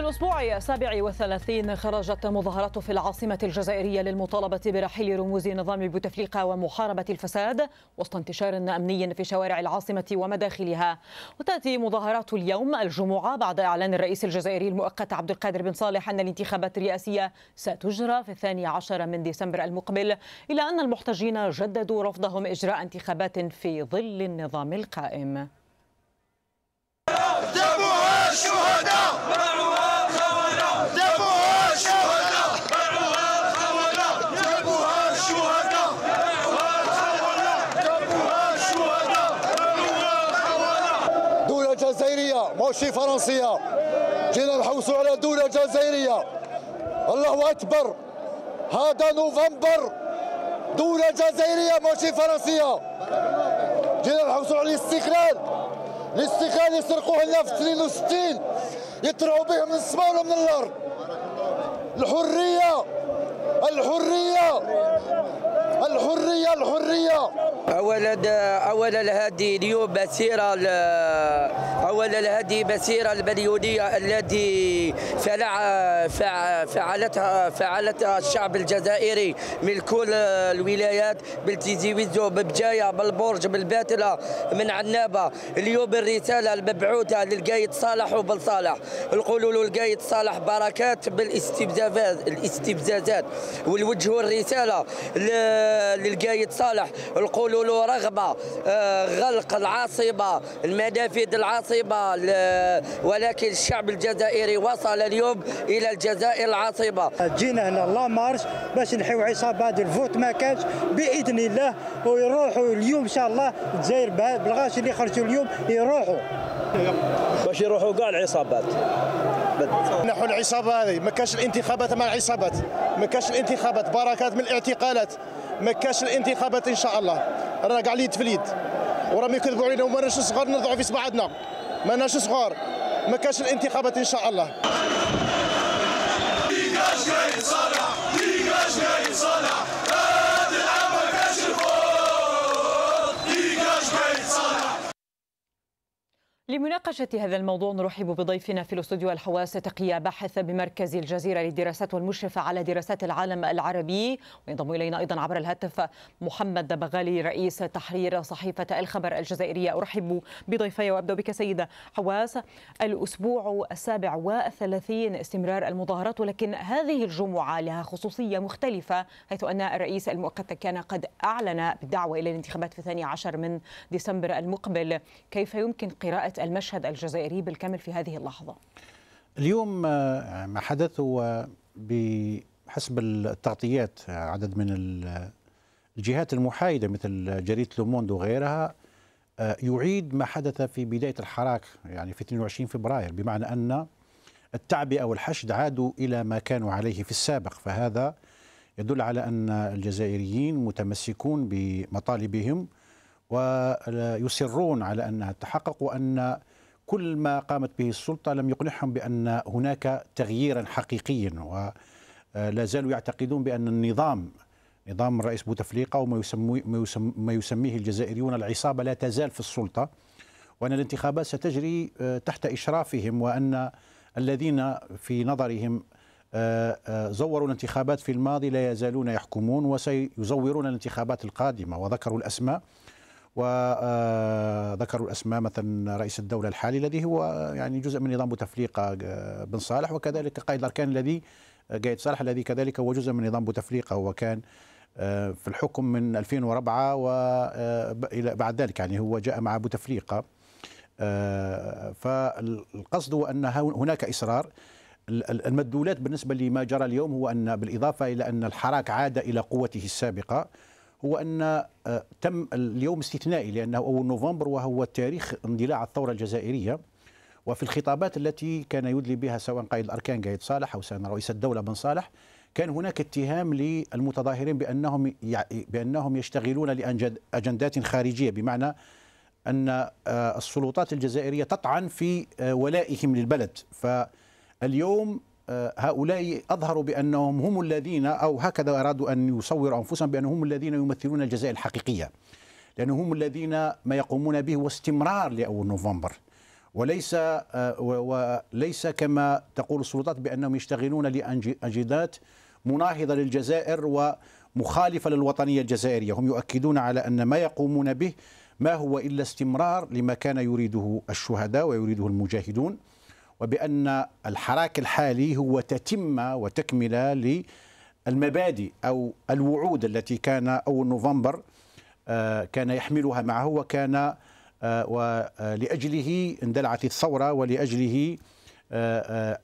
للأسبوع السابع والثلاثين خرجت مظاهرات في العاصمة الجزائرية للمطالبة برحيل رموز نظام بوتفليقة ومحاربة الفساد وسط انتشار أمني في شوارع العاصمة ومداخلها وتأتي مظاهرات اليوم الجمعة بعد إعلان الرئيس الجزائري المؤقت عبد القادر بن صالح أن الانتخابات الرئاسية ستجرى في الثاني عشر من ديسمبر المقبل إلى أن المحتجين جددوا رفضهم إجراء انتخابات في ظل النظام القائم ماشي فرنسيه جينا نحوسوا على دوله جزائريه الله اكبر هذا نوفمبر دوله جزائريه ماشي فرنسيه جينا نحوسوا على الاستقلال الاستقلال يسرقوه لنا في 62 يطلعوا به من السماء ولا من الارض الحريه الحريه الحريه الحريه اولا اولا هذه اليوم مسيره اولا هذه مسيره البليونيه التي فعلتها فعلتها فعلتها الشعب الجزائري من كل الولايات ويزو ببجايه بالبرج بالباتله من عنابه اليوم الرساله المبعوثه للقايد صالح وبالصالح له القايد صالح بركات بالاستفزازات الاستفزازات والوجه الرساله آه، للقايد صالح نقولوا له رغبه آه، غلق العاصمه المنافذ العاصمه ولكن الشعب الجزائري وصل اليوم الى الجزائر العاصمه جينا هنا لا مارش باش نحيو عصابات الفوت ما كانش باذن الله ويروحوا اليوم ان شاء الله الجزائر بالغاش اللي خرجوا اليوم يروحوا باش يروحوا كاع العصابات نحو العصابه هذه ما كانش الانتخابات مع العصابات ما كانش الانتخابات بركات من الاعتقالات ما كاش الانتخابات ان شاء الله راه كاع اليد في اليد وراهم يكذبوا علينا وما صغار نرضعوا في صباعاتنا ما صغار ما كاش الانتخابات ان شاء الله لمناقشة هذا الموضوع نرحب بضيفنا في الاستوديو الحواس تقية باحث بمركز الجزيرة للدراسات والمشرفة على دراسات العالم العربي وينضم إلينا أيضا عبر الهاتف محمد بغالي رئيس تحرير صحيفة الخبر الجزائرية أرحب بضيفي وأبدأ بك سيدة حواس الأسبوع السابع والثلاثين استمرار المظاهرات ولكن هذه الجمعة لها خصوصية مختلفة حيث أن الرئيس المؤقت كان قد أعلن بالدعوة إلى الانتخابات في الثاني عشر من ديسمبر المقبل كيف يمكن قراءة المشهد الجزائري بالكامل في هذه اللحظة اليوم آه، ما حدث هو بحسب التغطيات آه، عدد من الجهات المحايدة مثل جريدة لوموند وغيرها آه، يعيد ما حدث في بداية الحراك يعني في 22 فبراير بمعنى أن التعبئة والحشد عادوا إلى ما كانوا عليه في السابق فهذا يدل على أن الجزائريين متمسكون بمطالبهم ويصرون على أنها تحقق وأن كل ما قامت به السلطة لم يقنعهم بأن هناك تغييرا حقيقيا ولا آه، زالوا يعتقدون بأن النظام نظام الرئيس بوتفليقة وما يسمي ما يسميه الجزائريون العصابة لا تزال في السلطة وأن الانتخابات ستجري آه، تحت إشرافهم وأن الذين في نظرهم آه، زوروا الانتخابات في الماضي لا يزالون يحكمون وسيزورون الانتخابات القادمة وذكروا الأسماء وذكروا الاسماء مثلا رئيس الدوله الحالي الذي هو يعني جزء من نظام بوتفليقه آه، بن صالح وكذلك قائد الاركان الذي آه، قائد صالح الذي كذلك هو جزء من نظام بوتفليقه وكان آه، في الحكم من 2004 الى بعد ذلك يعني هو جاء مع بوتفليقه فالقصد هو ان هناك اصرار المدلولات بالنسبه لما جرى اليوم هو ان بالاضافه الى ان الحراك عاد الى قوته السابقه هو أن آه، تم اليوم استثنائي لأنه أول نوفمبر وهو تاريخ اندلاع الثورة الجزائرية وفي الخطابات التي كان يدلي بها سواء قائد الأركان قايد صالح أو سواء رئيس الدولة بن صالح كان هناك اتهام للمتظاهرين بأنهم بأنهم يشتغلون لأجندات خارجية بمعنى أن آه، السلطات الجزائرية تطعن في آه، ولائهم للبلد فاليوم هؤلاء أظهروا بأنهم هم الذين أو هكذا أرادوا أن يصوروا أنفسهم بأنهم هم الذين يمثلون الجزائر الحقيقية لأنهم هم الذين ما يقومون به هو استمرار لأول نوفمبر وليس آه، وليس كما تقول السلطات بأنهم يشتغلون لأنجدات مناهضة للجزائر ومخالفة للوطنية الجزائرية هم يؤكدون على أن ما يقومون به ما هو إلا استمرار لما كان يريده الشهداء ويريده المجاهدون وبأن الحراك الحالي هو تتمة وتكملة للمبادئ أو الوعود التي كان أول نوفمبر آه، كان يحملها معه وكان آه، ولأجله آه، اندلعت الثورة ولأجله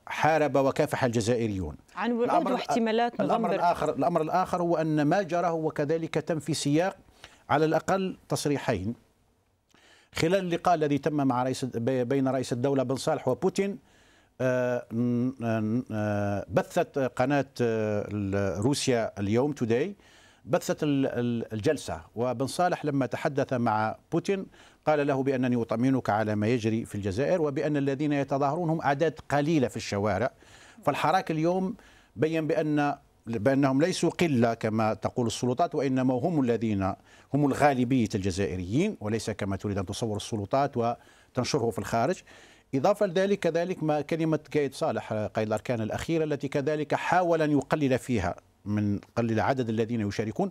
حارب وكافح الجزائريون عن وعود واحتمالات نوفمبر الأمر الآخر, الأمر الآخر هو أن ما جرى هو كذلك تم في سياق على الأقل تصريحين خلال اللقاء الذي تم مع رئيس بين رئيس الدولة بن صالح وبوتين آه، آه، آه، بثت قناة روسيا اليوم توداي بثت الجلسة وبن صالح لما تحدث مع بوتين قال له بأنني أطمئنك على ما يجري في الجزائر وبأن الذين يتظاهرون هم أعداد قليلة في الشوارع فالحراك اليوم بين بأن بأنهم ليسوا قلة كما تقول السلطات وإنما هم الذين هم الغالبية الجزائريين وليس كما تريد أن تصور السلطات وتنشره في الخارج إضافة لذلك كذلك ما كلمة قايد صالح قائد الأركان الأخيرة التي كذلك حاول أن يقلل فيها من قلل عدد الذين يشاركون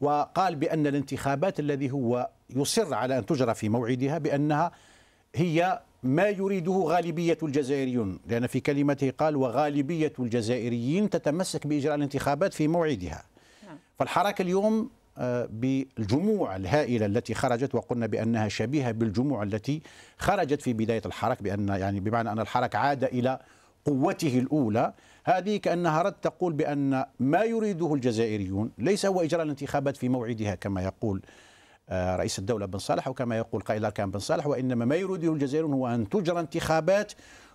وقال بأن الانتخابات الذي هو يصر على أن تجرى في موعدها بأنها هي ما يريده غالبية الجزائريون لأن في كلمته قال وغالبية الجزائريين تتمسك بإجراء الانتخابات في موعدها نعم. فالحركة اليوم آه، بالجموع الهائلة التي خرجت وقلنا بأنها شبيهة بالجموع التي خرجت في بداية الحركة بأن يعني بمعنى أن الحركة عاد إلى قوته الأولى هذه كأنها رد تقول بأن ما يريده الجزائريون ليس هو إجراء الانتخابات في موعدها كما يقول آه، رئيس الدولة بن صالح أو كما يقول قائد الأركان بن صالح وإنما ما يريده الجزائريون هو أن تجرى انتخابات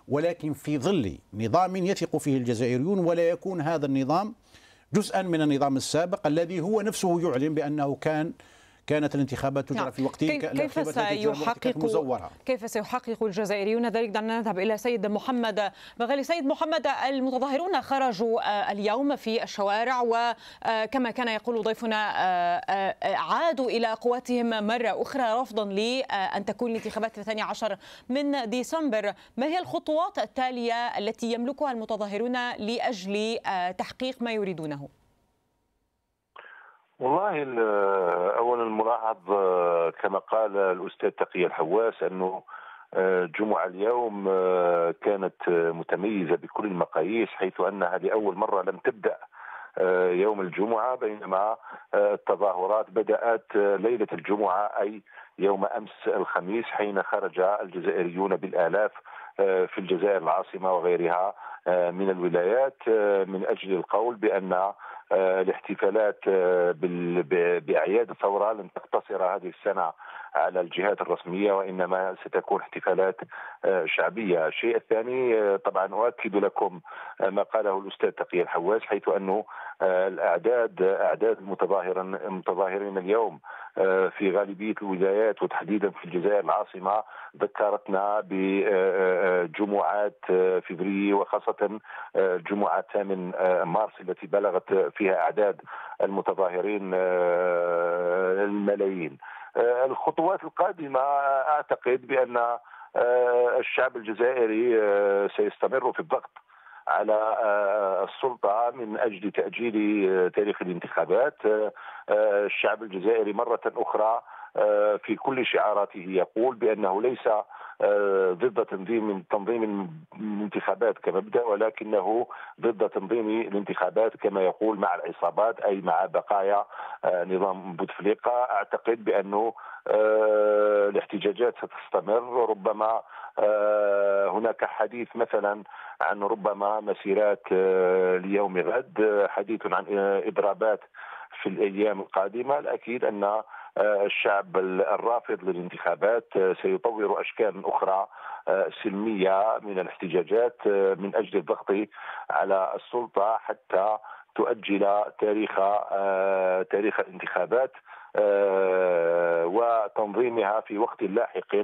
ولكن في ظل نظام يثق فيه الجزائريون ولا يكون هذا النظام جزءا من النظام السابق الذي هو نفسه يعلن بأنه كان كانت الانتخابات تجرى نعم. في وقت كيف سيحقق كيف سيحقق الجزائريون ذلك دعنا نذهب الى سيد محمد بغالي سيد محمد المتظاهرون خرجوا آه، اليوم في الشوارع وكما آه، كان يقول ضيفنا آه، عادوا الى قواتهم مره اخرى رفضا لان تكون الانتخابات الثاني عشر من ديسمبر ما هي الخطوات التاليه التي يملكها المتظاهرون لاجل تحقيق ما يريدونه والله اولا الملاحظ آه، كما قال الاستاذ تقي الحواس انه الجمعة آه، اليوم آه، كانت متميزة بكل المقاييس حيث أنها لأول مرة لم تبدأ يوم الجمعة بينما التظاهرات بدأت ليلة الجمعة أي يوم أمس الخميس حين خرج الجزائريون بالآلاف في الجزائر العاصمة وغيرها من الولايات من أجل القول بأن آه، الاحتفالات آه، بأعياد الثورة لن تقتصر هذه السنة على الجهات الرسمية وإنما ستكون احتفالات آه، شعبية الشيء الثاني طبعا أؤكد لكم ما قاله الأستاذ تقي الحواس حيث أنه الأعداد أعداد المتظاهرين اليوم في غالبية الولايات وتحديدا في الجزائر العاصمة ذكرتنا بجمعات فبراير وخاصة جمعة 8 مارس التي بلغت فيها اعداد المتظاهرين آه، الملايين آه، الخطوات القادمه اعتقد بان آه، الشعب الجزائري سيستمر في الضغط على السلطة من أجل تأجيل تاريخ الانتخابات الشعب الجزائري مرة أخرى آه، في كل شعاراته يقول بانه ليس آه، ضد تنظيم تنظيم الانتخابات كمبدا ولكنه ضد تنظيم الانتخابات كما يقول مع العصابات اي مع بقايا آه، نظام بوتفليقه اعتقد بانه الاحتجاجات ستستمر ربما هناك حديث مثلا عن ربما مسيرات ليوم غد حديث عن اضرابات في الايام القادمه الاكيد ان آه، الشعب الرافض للانتخابات آه، سيطور اشكال اخرى آه، سلميه من الاحتجاجات من اجل الضغط على السلطه حتى تؤجل تاريخ تاريخ الانتخابات آه، وتنظيمها في وقت لاحق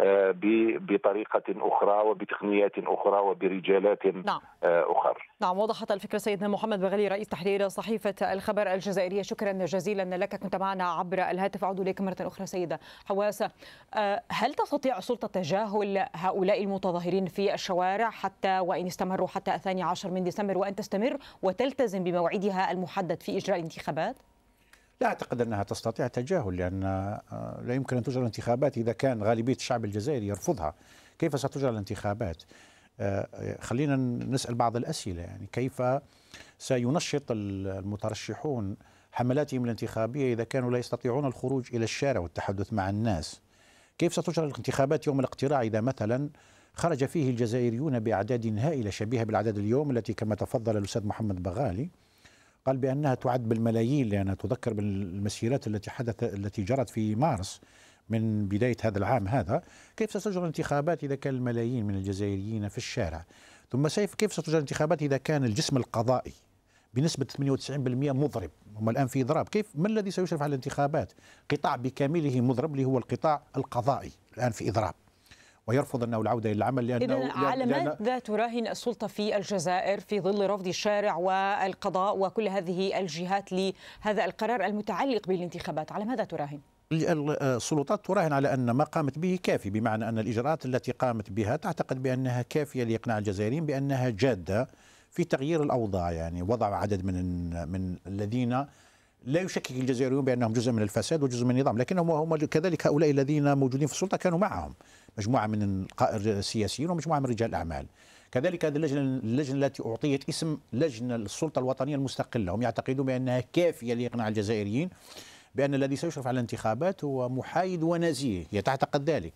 آه، بطريقة أخرى وبتقنيات أخرى وبرجالات نعم. آه، أخرى نعم وضحت الفكرة سيدنا محمد بغلي رئيس تحرير صحيفة الخبر الجزائرية شكرا جزيلا لك كنت معنا عبر الهاتف أعود إليك مرة أخرى سيدة حواسة هل تستطيع السلطة تجاهل هؤلاء المتظاهرين في الشوارع حتى وإن استمروا حتى الثاني عشر من ديسمبر وأن تستمر وتلتزم بموعدها المحدد في إجراء الانتخابات؟ لا أعتقد أنها تستطيع تجاهل لأن آه، لا يمكن أن تجرى الانتخابات إذا كان غالبية الشعب الجزائري يرفضها كيف ستجرى الانتخابات آه، آه، خلينا نسأل بعض الأسئلة يعني كيف سينشط المترشحون حملاتهم الانتخابية إذا كانوا لا يستطيعون الخروج إلى الشارع والتحدث مع الناس كيف ستجرى الانتخابات يوم الاقتراع إذا مثلا خرج فيه الجزائريون بأعداد هائلة شبيهة بالعدد اليوم التي كما تفضل الأستاذ محمد بغالي قال بأنها تعد بالملايين لأنها تذكر بالمسيرات التي حدث التي جرت في مارس من بداية هذا العام هذا كيف ستجرى الانتخابات إذا كان الملايين من الجزائريين في الشارع ثم كيف ستجرى الانتخابات إذا كان الجسم القضائي بنسبة 98% مضرب هم الآن في إضراب كيف ما الذي سيشرف على الانتخابات قطاع بكامله مضرب اللي هو القطاع القضائي الآن في إضراب ويرفض أنه العودة إلى العمل لأنه إذن على علامات لا تراهن السلطة في الجزائر في ظل رفض الشارع والقضاء وكل هذه الجهات لهذا القرار المتعلق بالانتخابات على ماذا تراهن؟ السلطات تراهن على ان ما قامت به كافي بمعنى ان الاجراءات التي قامت بها تعتقد بانها كافيه لاقناع الجزائريين بانها جاده في تغيير الاوضاع يعني وضع عدد من من الذين لا يشكك الجزائريون بانهم جزء من الفساد وجزء من النظام لكنهم هم كذلك هؤلاء الذين موجودين في السلطه كانوا معهم مجموعه من السياسيين ومجموعه من رجال الاعمال كذلك هذه اللجنه اللجنه التي اعطيت اسم لجنه السلطه الوطنيه المستقله هم يعتقدون بانها كافيه لاقناع الجزائريين بان الذي سيشرف على الانتخابات هو محايد ونزيه هي تعتقد ذلك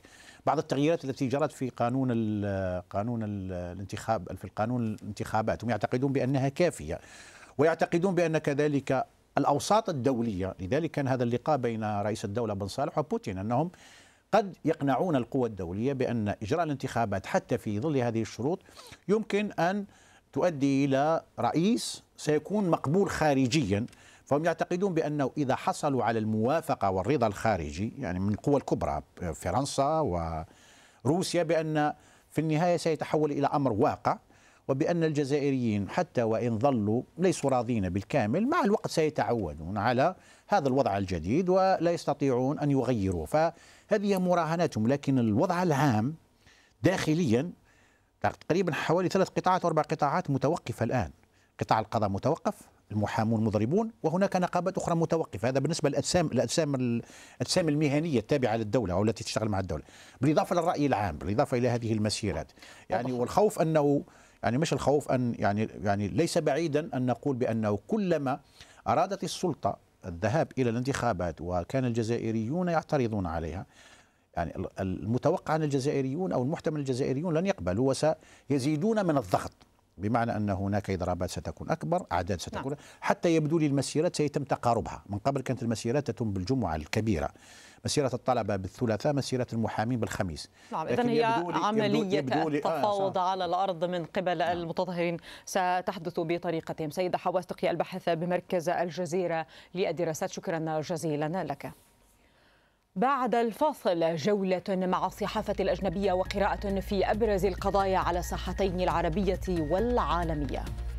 بعض التغييرات التي جرت في قانون ال قانون الانتخاب في القانون الانتخابات هم يعتقدون بانها كافيه ويعتقدون بان كذلك الاوساط الدوليه لذلك كان هذا اللقاء بين رئيس الدوله بن صالح وبوتين انهم قد يقنعون القوى الدولية بأن إجراء الانتخابات حتى في ظل هذه الشروط يمكن أن تؤدي إلى رئيس سيكون مقبول خارجيا فهم يعتقدون بأنه إذا حصلوا على الموافقة والرضا الخارجي يعني من القوى الكبرى فرنسا وروسيا بأن في النهاية سيتحول إلى أمر واقع وبأن الجزائريين حتى وإن ظلوا ليسوا راضين بالكامل مع الوقت سيتعودون على هذا الوضع الجديد ولا يستطيعون أن يغيروا فهذه مراهناتهم لكن الوضع العام داخليا تقريبا حوالي ثلاث قطاعات واربع قطاعات متوقفة الآن قطاع القضاء متوقف المحامون مضربون وهناك نقابات اخرى متوقفه هذا بالنسبه للأجسام الاجسام الاجسام المهنيه التابعه للدوله او التي تشتغل مع الدوله بالاضافه للراي العام بالاضافه الى هذه المسيرات يعني والخوف انه يعني مش الخوف ان يعني يعني ليس بعيدا ان نقول بانه كلما ارادت السلطه الذهاب الى الانتخابات وكان الجزائريون يعترضون عليها يعني المتوقع ان الجزائريون او المحتمل الجزائريون لن يقبلوا وسيزيدون من الضغط بمعنى ان هناك اضرابات ستكون اكبر، اعداد ستكون نعم. حتى يبدو لي المسيرات سيتم تقاربها، من قبل كانت المسيرات تتم بالجمعه الكبيره مسيره الطلبه بالثلاثاء مسيره المحامين بالخميس نعم اذا هي عمليه آه، التفاوض آه على الارض من قبل نعم. المتظاهرين ستحدث بطريقتهم سيده حواستقي البحث بمركز الجزيره للدراسات شكرا جزيلا لك بعد الفاصل جولة مع الصحافة الأجنبية وقراءة في أبرز القضايا على الساحتين العربية والعالمية.